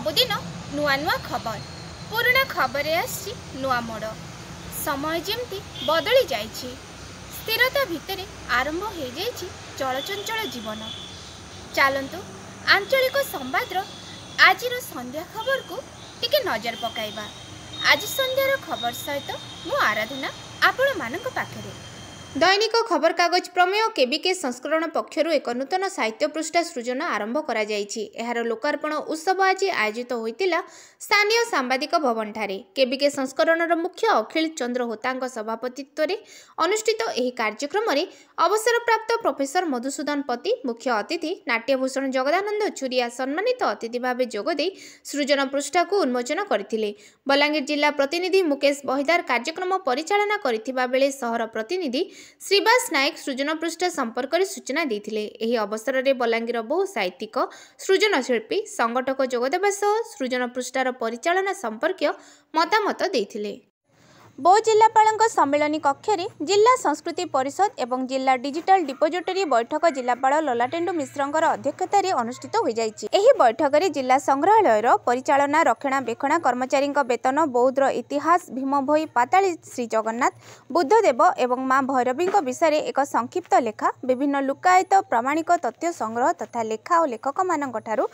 ସବୁଦିନ ନୂଆ ନୂଆ ଖବର ପୁରୁଣା ଖବରରେ ଆସିଛି ନୂଆ ମୋଡ଼ ସମୟ ଯେମିତି ବଦଳି ଯାଇଛି ସ୍ଥିରତା ଭିତରେ ଆରମ୍ଭ ହୋଇଯାଇଛି ଚଳଚଞ୍ଚଳ ଜୀବନ ଚାଲନ୍ତୁ ଆଞ୍ଚଳିକ ସମ୍ବାଦର ଆଜିର ସନ୍ଧ୍ୟା ଖବରକୁ ଟିକେ ନଜର ପକାଇବା ଆଜି ସନ୍ଧ୍ୟାର ଖବର ସହିତ ମୁଁ ଆରାଧନା ଆପଣମାନଙ୍କ ପାଖରେ ଦୈନିକ ଖବରକାଗଜ ପ୍ରମେୟ କେବିକେ ସଂସ୍କରଣ ପକ୍ଷରୁ ଏକ ନୂତନ ସାହିତ୍ୟ ପୃଷ୍ଠା ସୃଜନ ଆରମ୍ଭ କରାଯାଇଛି ଏହାର ଲୋକାର୍ପଣ ଉତ୍ସବ ଆଜି ଆୟୋଜିତ ହୋଇଥିଲା ସ୍ଥାନୀୟ ସାମ୍ବାଦିକ ଭବନଠାରେ କେବିକେ ସଂସ୍କରଣର ମୁଖ୍ୟ ଅଖିଳ ଚନ୍ଦ୍ର ହୋତାଙ୍କ ସଭାପତିତ୍ୱରେ ଅନୁଷ୍ଠିତ ଏହି କାର୍ଯ୍ୟକ୍ରମରେ ଅବସରପ୍ରାପ୍ତ ପ୍ରଫେସର ମଧୁସୂଦନ ପତି ମୁଖ୍ୟ ଅତିଥି ନାଟ୍ୟଭୂଷଣ ଜଗଦାନନ୍ଦ ଛୁରିଆ ସମ୍ମାନିତ ଅତିଥି ଭାବେ ଯୋଗଦେଇ ସୃଜନ ପୃଷ୍ଠାକୁ ଉନ୍ମୋଚନ କରିଥିଲେ ବଲାଙ୍ଗୀର ଜିଲ୍ଲା ପ୍ରତିନିଧି ମୁକେଶ ବହିଦାର କାର୍ଯ୍ୟକ୍ରମ ପରିଚାଳନା କରିଥିବା ବେଳେ ସହର ପ୍ରତିନିଧି श्रीवास नायक सृजन पृष्ठ सम्पर्क सूचनाले अवसरले बलाङ्गीर बहु साहित्यिक सृजनशिल्पी सङ्गठक जोदेवासँग सृजन पृष्ठ परिचालना सम्पर्कीय मतामत दि ବୌଦ୍ଧ ଜିଲ୍ଲାପାଳଙ୍କ ସମ୍ମିଳନୀ କକ୍ଷରେ ଜିଲ୍ଲା ସଂସ୍କୃତି ପରିଷଦ ଏବଂ ଜିଲ୍ଲା ଡିଜିଟାଲ ଡିପୋଜିଟୋରୀ ବୈଠକ ଜିଲ୍ଲାପାଳ ଲଲାଟେଣ୍ଡୁ ମିଶ୍ରଙ୍କର ଅଧ୍ୟକ୍ଷତାରେ ଅନୁଷ୍ଠିତ ହୋଇଯାଇଛି ଏହି ବୈଠକରେ ଜିଲ୍ଲା ସଂଗ୍ରହାଳୟର ପରିଚାଳନା ରକ୍ଷଣାବେକ୍ଷଣ କର୍ମଚାରୀଙ୍କ ବେତନ ବୌଦ୍ଧର ଇତିହାସ ଭୀମଭୋଇ ପାତାଳୀ ଶ୍ରୀଜଗନ୍ନାଥ ବୁଦ୍ଧଦେବ ଏବଂ ମା ଭୈରବୀଙ୍କ ବିଷୟରେ ଏକ ସଂକ୍ଷିପ୍ତ ଲେଖା ବିଭିନ୍ନ ଲୁକାୟିତ ପ୍ରାମାଣିକ ତଥ୍ୟ ସଂଗ୍ରହ ତଥା ଲେଖା ଓ ଲେଖକମାନଙ୍କଠାରୁ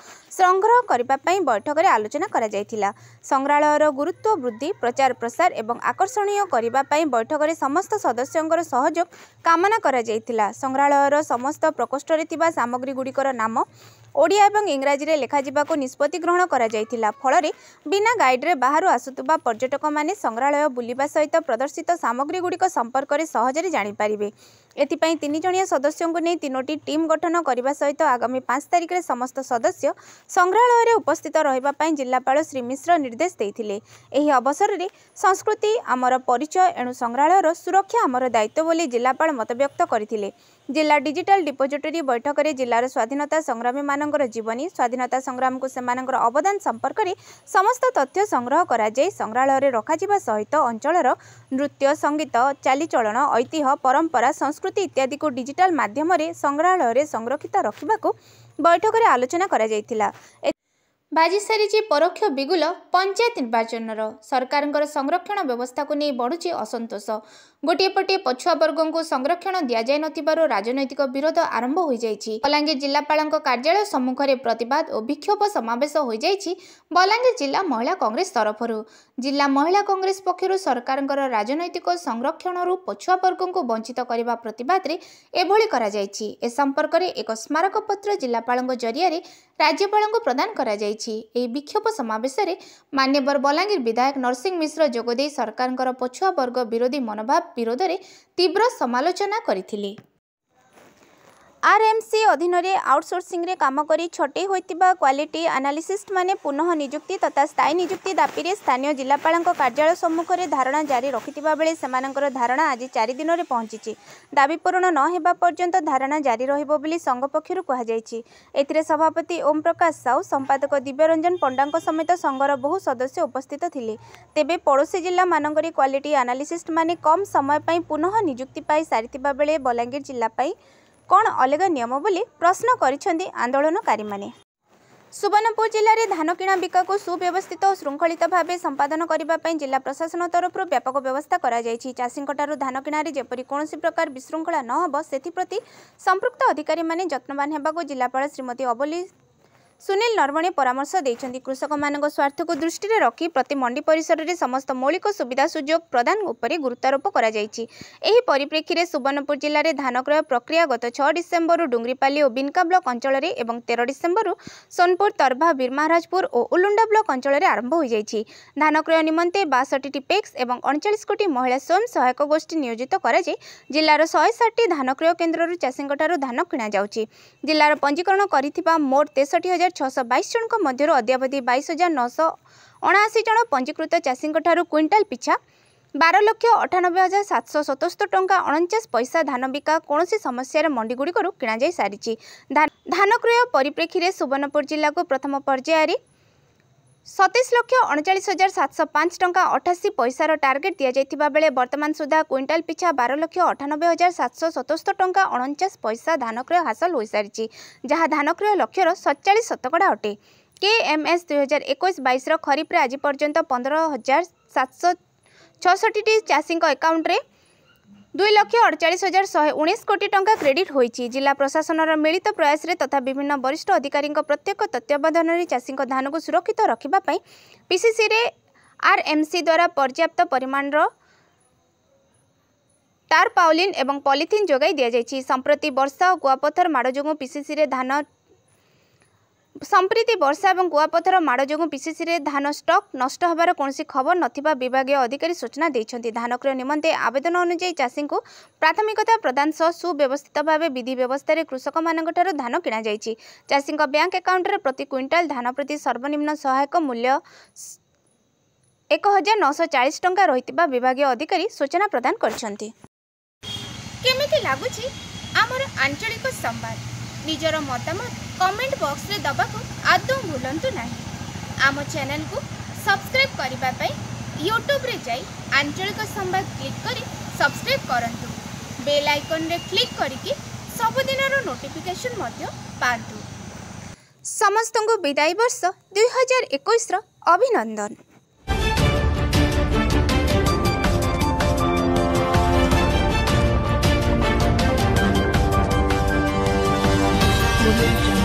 ସଂଗ୍ରହ କରିବା ପାଇଁ ବୈଠକରେ ଆଲୋଚନା କରାଯାଇଥିଲା ସଂଗ୍ରହାଳୟର ଗୁରୁତ୍ୱ ବୃଦ୍ଧି ପ୍ରଚାର ପ୍ରସାର ଏବଂ ଆକର୍ଷ ଆକର୍ଷଣୀୟ କରିବା ପାଇଁ ବୈଠକରେ ସମସ୍ତ ସଦସ୍ୟଙ୍କର ସହଯୋଗ କାମନା କରାଯାଇଥିଲା ସଂଗ୍ରହାଳୟର ସମସ୍ତ ପ୍ରକୋଷ୍ଠରେ ଥିବା ସାମଗ୍ରୀଗୁଡ଼ିକର ନାମ ଓଡ଼ିଆ ଏବଂ ଇଂରାଜୀରେ ଲେଖାଯିବାକୁ ନିଷ୍ପତ୍ତି ଗ୍ରହଣ କରାଯାଇଥିଲା ଫଳରେ ବିନା ଗାଇଡ଼ରେ ବାହାରୁ ଆସୁଥିବା ପର୍ଯ୍ୟଟକମାନେ ସଂଗ୍ରହାଳୟ ବୁଲିବା ସହିତ ପ୍ରଦର୍ଶିତ ସାମଗ୍ରୀଗୁଡ଼ିକ ସମ୍ପର୍କରେ ସହଜରେ ଜାଣିପାରିବେ ଏଥିପାଇଁ ତିନି ଜଣିଆ ସଦସ୍ୟଙ୍କୁ ନେଇ ତିନୋଟି ଟିମ୍ ଗଠନ କରିବା ସହିତ ଆଗାମୀ ପାଞ୍ଚ ତାରିଖରେ ସମସ୍ତ ସଦସ୍ୟ ସଂଗ୍ରହାଳୟରେ ଉପସ୍ଥିତ ରହିବା ପାଇଁ ଜିଲ୍ଲାପାଳ ଶ୍ରୀ ମିଶ୍ର ନିର୍ଦ୍ଦେଶ ଦେଇଥିଲେ ଏହି ଅବସରରେ ସଂସ୍କୃତି ଆମ ଆମର ପରିଚୟ ଏଣୁ ସଂଗ୍ରହାଳୟର ସୁରକ୍ଷା ଆମର ଦାୟିତ୍ୱ ବୋଲି ଜିଲ୍ଲାପାଳ ମତବ୍ୟକ୍ତ କରିଥିଲେ ଜିଲ୍ଲା ଡିଜିଟାଲ ଡିପୋଜିଟୋରୀ ବୈଠକରେ ଜିଲ୍ଲାର ସ୍ୱାଧୀନତା ସଂଗ୍ରାମୀମାନଙ୍କର ଜୀବନୀ ସ୍ୱାଧୀନତା ସଂଗ୍ରାମକୁ ସେମାନଙ୍କର ଅବଦାନ ସମ୍ପର୍କରେ ସମସ୍ତ ତଥ୍ୟ ସଂଗ୍ରହ କରାଯାଇ ସଂଗ୍ରହାଳୟରେ ରଖାଯିବା ସହିତ ଅଞ୍ଚଳର ନୃତ୍ୟ ସଙ୍ଗୀତ ଚାଲିଚଳନ ଐତିହ୍ୟ ପରମ୍ପରା ସଂସ୍କୃତି ଇତ୍ୟାଦିକୁ ଡିଜିଟାଲ ମାଧ୍ୟମରେ ସଂଗ୍ରହାଳୟରେ ସଂରକ୍ଷିତ ରଖିବାକୁ ବୈଠକରେ ଆଲୋଚନା କରାଯାଇଥିଲା ବାଜିସାରିଛି ପରୋକ୍ଷ ବିଗୁଲ ପଞ୍ଚାୟତ ନିର୍ବାଚନର ସରକାରଙ୍କର ସଂରକ୍ଷଣ ବ୍ୟବସ୍ଥାକୁ ନେଇ ବଢ଼ୁଛି ଅସନ୍ତୋଷ ଗୋଟିଏପଟେ ପଛୁଆ ବର୍ଗଙ୍କୁ ସଂରକ୍ଷଣ ଦିଆଯାଇ ନଥିବାରୁ ରାଜନୈତିକ ବିରୋଧ ଆରମ୍ଭ ହୋଇଯାଇଛି ବଲାଙ୍ଗୀର ଜିଲ୍ଲାପାଳଙ୍କ କାର୍ଯ୍ୟାଳୟ ସମ୍ମୁଖରେ ପ୍ରତିବାଦ ଓ ବିକ୍ଷୋଭ ସମାବେଶ ହୋଇଯାଇଛି ବଲାଙ୍ଗୀର ଜିଲ୍ଲା ମହିଳା କଂଗ୍ରେସ ତରଫରୁ ଜିଲ୍ଲା ମହିଳା କଂଗ୍ରେସ ପକ୍ଷରୁ ସରକାରଙ୍କର ରାଜନୈତିକ ସଂରକ୍ଷଣରୁ ପଛୁଆ ବର୍ଗଙ୍କୁ ବଞ୍ଚିତ କରିବା ପ୍ରତିବାଦରେ ଏଭଳି କରାଯାଇଛି ଏ ସମ୍ପର୍କରେ ଏକ ସ୍ମାରକପତ୍ର ଜିଲ୍ଲାପାଳଙ୍କ ଜରିଆରେ ରାଜ୍ୟପାଳଙ୍କୁ ପ୍ରଦାନ କରାଯାଇଛି ଏହି ବିକ୍ଷୋଭ ସମାବେଶରେ ମାନ୍ୟବର ବଲାଙ୍ଗୀର ବିଧାୟକ ନରସିଂହ ମିଶ୍ର ଯୋଗଦେଇ ସରକାରଙ୍କର ପଛୁଆ ବର୍ଗ ବିରୋଧୀ ମନୋଭାବ ବିରୋଧରେ ତୀବ୍ର ସମାଲୋଚନା କରିଥିଲେ ଆର୍ଏମ୍ସି ଅଧୀନରେ ଆଉଟ୍ସୋର୍ସିଂରେ କାମ କରି ଛଟେଇ ହୋଇଥିବା କ୍ୱାଲିଟି ଆନାଲିସିଷ୍ଟମାନେ ପୁନଃ ନିଯୁକ୍ତି ତଥା ସ୍ଥାୟୀ ନିଯୁକ୍ତି ଦାବିରେ ସ୍ଥାନୀୟ ଜିଲ୍ଲାପାଳଙ୍କ କାର୍ଯ୍ୟାଳୟ ସମ୍ମୁଖରେ ଧାରଣା ଜାରି ରଖିଥିବା ବେଳେ ସେମାନଙ୍କର ଧାରଣା ଆଜି ଚାରି ଦିନରେ ପହଞ୍ଚିଛି ଦାବି ପୂରଣ ନ ହେବା ପର୍ଯ୍ୟନ୍ତ ଧାରଣା ଜାରି ରହିବ ବୋଲି ସଂଘ ପକ୍ଷରୁ କୁହାଯାଇଛି ଏଥିରେ ସଭାପତି ଓମ୍ ପ୍ରକାଶ ସାହୁ ସମ୍ପାଦକ ଦିବ୍ୟରଞ୍ଜନ ପଣ୍ଡାଙ୍କ ସମେତ ସଂଘର ବହୁ ସଦସ୍ୟ ଉପସ୍ଥିତ ଥିଲେ ତେବେ ପଡ଼ୋଶୀ ଜିଲ୍ଲାମାନଙ୍କରେ କ୍ୱାଲିଟି ଆନାଲିସିଷ୍ଟମାନେ କମ୍ ସମୟ ପାଇଁ ପୁନଃ ନିଯୁକ୍ତି ପାଇ ସାରିଥିବା ବେଳେ ବଲାଙ୍ଗୀର ଜିଲ୍ଲା ପାଇଁ କ'ଣ ଅଲଗା ନିୟମ ବୋଲି ପ୍ରଶ୍ନ କରିଛନ୍ତି ଆନ୍ଦୋଳନକାରୀମାନେ ସୁବର୍ଣ୍ଣପୁର ଜିଲ୍ଲାରେ ଧାନ କିଣା ବିକାକୁ ସୁବ୍ୟବସ୍ଥିତ ଓ ଶୃଙ୍ଖଳିତ ଭାବେ ସମ୍ପାଦନ କରିବା ପାଇଁ ଜିଲ୍ଲା ପ୍ରଶାସନ ତରଫରୁ ବ୍ୟାପକ ବ୍ୟବସ୍ଥା କରାଯାଇଛି ଚାଷୀଙ୍କଠାରୁ ଧାନ କିଣାରେ ଯେପରି କୌଣସି ପ୍ରକାର ବିଶୃଙ୍ଖଳା ନ ହେବ ସେଥିପ୍ରତି ସମ୍ପୃକ୍ତ ଅଧିକାରୀମାନେ ଯତ୍ନବାନ ହେବାକୁ ଜିଲ୍ଲାପାଳ ଶ୍ରୀମତୀ ଅବଲି ସୁନୀଲ ନରବଣେ ପରାମର୍ଶ ଦେଇଛନ୍ତି କୃଷକମାନଙ୍କ ସ୍ୱାର୍ଥକୁ ଦୃଷ୍ଟିରେ ରଖି ପ୍ରତି ମଣ୍ଡି ପରିସରରେ ସମସ୍ତ ମୌଳିକ ସୁବିଧା ସୁଯୋଗ ପ୍ରଦାନ ଉପରେ ଗୁରୁତ୍ୱାରୋପ କରାଯାଇଛି ଏହି ପରିପ୍ରେକ୍ଷୀରେ ସୁବର୍ଣ୍ଣପୁର ଜିଲ୍ଲାରେ ଧାନ କ୍ରୟ ପ୍ରକ୍ରିୟା ଗତ ଛଅ ଡିସେମ୍ବରରୁ ଡୁଙ୍ଗରିପାଲି ଓ ବିନକା ବ୍ଲକ ଅଞ୍ଚଳରେ ଏବଂ ତେର ଡିସେମ୍ବରରୁ ସୋନପୁର ତର୍ଭା ବୀରମହାରାଜପୁର ଓ ଉଲୁଣ୍ଡା ବ୍ଲକ ଅଞ୍ଚଳରେ ଆରମ୍ଭ ହୋଇଯାଇଛି ଧାନ କ୍ରୟ ନିମନ୍ତେ ବାଷଠିଟି ପେକ୍ସ ଏବଂ ଅଣଚାଳିଶ କୋଟି ମହିଳା ସ୍ୱୟଂ ସହାୟକ ଗୋଷ୍ଠୀ ନିୟୋଜିତ କରାଯାଇ ଜିଲ୍ଲାର ଶହେ ଷାଠିଏ ଧାନ କ୍ରୟ କେନ୍ଦ୍ରରୁ ଚାଷୀଙ୍କଠାରୁ ଧାନ କିଣାଯାଉଛି ଜିଲ୍ଲାର ପଞ୍ଜୀକରଣ କରିଥିବା ମୋଟ ତେଷଠି ହଜାର ହଜାର ଛଅଶହ ବାଇଶ ଜଣଙ୍କ ମଧ୍ୟରୁ ଅଦ୍ୟାବଧି ବାଇଶ ହଜାର ନଅଶହ ଅଣାଅଶୀ ଜଣ ପଞ୍ଜୀକୃତ ଠାରୁ କୁଇଣ୍ଟାଲ ପିଛା ବାର ଲକ୍ଷ ଅଠାନବେ ହଜାର ସାତଶହ ସତସ୍ତର ଟଙ୍କା ଅଣଚାଶ ପଇସା ଧାନ ବିକା କୌଣସି ସମସ୍ୟାରେ ମଣ୍ଡିଗୁଡ଼ିକରୁ କିଣାଯାଇ ସାରିଛି ଧାନ କ୍ରୟ ପରିପ୍ରେକ୍ଷୀରେ ସୁବର୍ଣ୍ଣପୁର ଜିଲ୍ଲାକୁ ପ୍ରଥମ ପର୍ଯ୍ୟାୟରେ ସତେଇଶ ଲକ୍ଷ ଅଣଚାଳିଶ ହଜାର ସାତଶହ ପାଞ୍ଚ ଟଙ୍କା ଅଠାଅଶୀ ପଇସାର ଟାର୍ଗେଟ୍ ଦିଆଯାଇଥିବା ବେଳେ ବର୍ତ୍ତମାନ ସୁଦ୍ଧା କ୍ୱିଣ୍ଟାଲ ପିଛା ବାର ଲକ୍ଷ ଅଠାନବେ ହଜାର ସାତଶହ ସତସ୍ତର ଟଙ୍କା ଅଣଚାଶ ପଇସା ଧାନକ୍ରୟ ହାସଲ ହୋଇସାରିଛି ଯାହା ଧାନକ୍ରୟ ଲକ୍ଷ୍ୟର ସତଚାଳିଶ ଶତକଡ଼ା ଅଟେ କେଏମ୍ଏସ୍ ଦୁଇହଜାର ଏକୋଇଶ ବାଇଶର ଖରିଫ୍ରେ ଆଜି ପର୍ଯ୍ୟନ୍ତ ପନ୍ଦର ହଜାର ସାତଶହ ଛଅଷଠିଟି ଚାଷୀଙ୍କ ଆକାଉଣ୍ଟରେ দুই লক্ষ অড়চাশ হাজার শহে উনিশ কোটি টাকা ক্রেডিট হয়েছে জেলা প্রশাসনের মিলিত প্রয়াসে তথা বিভিন্ন বরিষ্ঠ অধিকারী প্রত্যেক তত্ত্বাবধানের চাষী ধানক সুরক্ষিত রাখা পিসিসি আর এমসি দ্বারা পর্যাপ্ত পরিমাণর টার্পাউলিন এবং পলিথিন যোগাই যাই সম্প্রতি বর্ষা ও কুয়াপথর মাড় যোগ পিসিসি ধান ସମ୍ପ୍ରତି ବର୍ଷା ଏବଂ କୁଆପଥର ମାଡ଼ ଯୋଗୁଁ ପିସିସିରେ ଧାନ ଷ୍ଟକ୍ ନଷ୍ଟ ହେବାର କୌଣସି ଖବର ନଥିବା ବିଭାଗୀୟ ଅଧିକାରୀ ସୂଚନା ଦେଇଛନ୍ତି ଧାନ କ୍ରୟ ନିମନ୍ତେ ଆବେଦନ ଅନୁଯାୟୀ ଚାଷୀଙ୍କୁ ପ୍ରାଥମିକତା ପ୍ରଦାନ ସହ ସୁବ୍ୟବସ୍ଥିତ ଭାବେ ବିଧି ବ୍ୟବସ୍ଥାରେ କୃଷକମାନଙ୍କଠାରୁ ଧାନ କିଣାଯାଇଛି ଚାଷୀଙ୍କ ବ୍ୟାଙ୍କ ଆକାଉଣ୍ଟରେ ପ୍ରତି କ୍ୱିଣ୍ଟାଲ ଧାନ ପ୍ରତି ସର୍ବନିମ୍ନ ସହାୟକ ମୂଲ୍ୟ ଏକ ହଜାର ନଅଶହ ଚାଳିଶ ଟଙ୍କା ରହିଥିବା ବିଭାଗୀୟ ଅଧିକାରୀ ସୂଚନା ପ୍ରଦାନ କରିଛନ୍ତି କେମିତି ଲାଗୁଛି ଆମର ଆଞ୍ଚଳିକ ସମ୍ବାଦ ନିଜର ମତାମତ କମେଣ୍ଟ ବକ୍ସରେ ଦେବାକୁ ଆଦୌ ଭୁଲନ୍ତୁ ନାହିଁ ଆମ ଚ୍ୟାନେଲକୁ ସବସ୍କ୍ରାଇବ୍ କରିବା ପାଇଁ ୟୁଟ୍ୟୁବରେ ଯାଇ ଆଞ୍ଚଳିକ ସମ୍ବାଦ କ୍ଲିକ୍ କରି ସବସ୍କ୍ରାଇବ୍ କରନ୍ତୁ ବେଲ୍ ଆଇକନ୍ରେ କ୍ଲିକ୍ କରିକି ସବୁଦିନର ନୋଟିଫିକେସନ୍ ମଧ୍ୟ ପାଆନ୍ତୁ ସମସ୍ତଙ୍କୁ ବିଦାୟୀ ବର୍ଷ ଦୁଇହଜାର ଏକୋଇଶର ଅଭିନନ୍ଦନ Thank you.